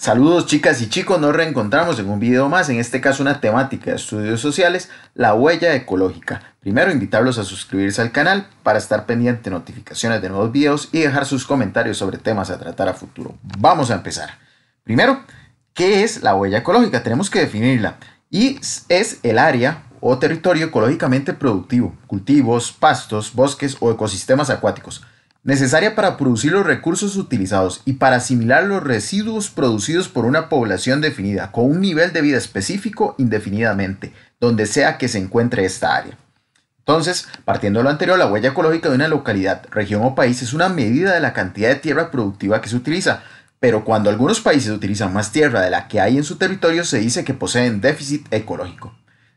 Saludos chicas y chicos, nos reencontramos en un video más, en este caso una temática de estudios sociales, la huella ecológica. Primero invitarlos a suscribirse al canal para estar pendiente de notificaciones de nuevos videos y dejar sus comentarios sobre temas a tratar a futuro. Vamos a empezar. Primero, ¿qué es la huella ecológica? Tenemos que definirla y es el área o territorio ecológicamente productivo, cultivos, pastos, bosques o ecosistemas acuáticos necesaria para producir los recursos utilizados y para asimilar los residuos producidos por una población definida, con un nivel de vida específico indefinidamente, donde sea que se encuentre esta área. Entonces, partiendo de lo anterior, la huella ecológica de una localidad, región o país es una medida de la cantidad de tierra productiva que se utiliza, pero cuando algunos países utilizan más tierra de la que hay en su territorio se dice que poseen déficit ecológico.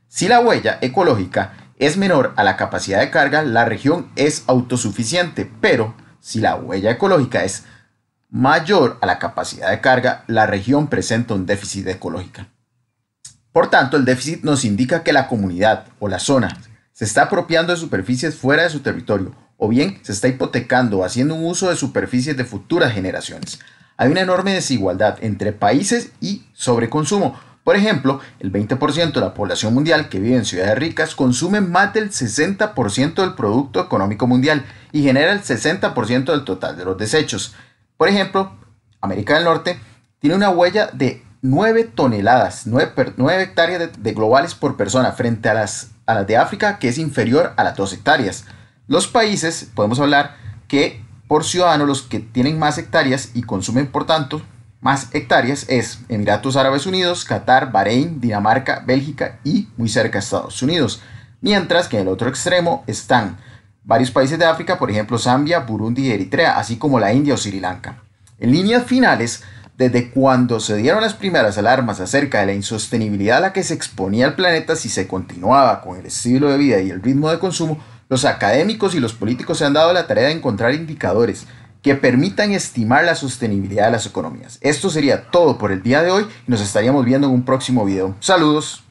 Si la huella ecológica es menor a la capacidad de carga, la región es autosuficiente, pero si la huella ecológica es mayor a la capacidad de carga, la región presenta un déficit ecológico. Por tanto, el déficit nos indica que la comunidad o la zona se está apropiando de superficies fuera de su territorio o bien se está hipotecando o haciendo un uso de superficies de futuras generaciones. Hay una enorme desigualdad entre países y sobreconsumo, por ejemplo, el 20% de la población mundial que vive en ciudades ricas consume más del 60% del Producto Económico Mundial y genera el 60% del total de los desechos. Por ejemplo, América del Norte tiene una huella de 9 toneladas, 9, hectáreas de, globales por persona frente a las, las de África que es inferior a las 2 hectáreas. Los países, podemos hablar que por ciudadano los que tienen más hectáreas y consumen por tanto más hectáreas es Emiratos Árabes Unidos, Qatar, Bahrein, Dinamarca, Bélgica y muy cerca Estados Unidos. Mientras que en el otro extremo están varios países de África, por ejemplo Zambia, Burundi y Eritrea, así como la India o Sri Lanka. En líneas finales, desde cuando se dieron las primeras alarmas acerca de la insostenibilidad a la que se exponía el planeta si se continuaba con el estilo de vida y el ritmo de consumo, los académicos y los políticos se han dado la tarea de encontrar indicadores que permitan estimar la sostenibilidad de las economías. Esto sería todo por el día de hoy y nos estaríamos viendo en un próximo video. Saludos.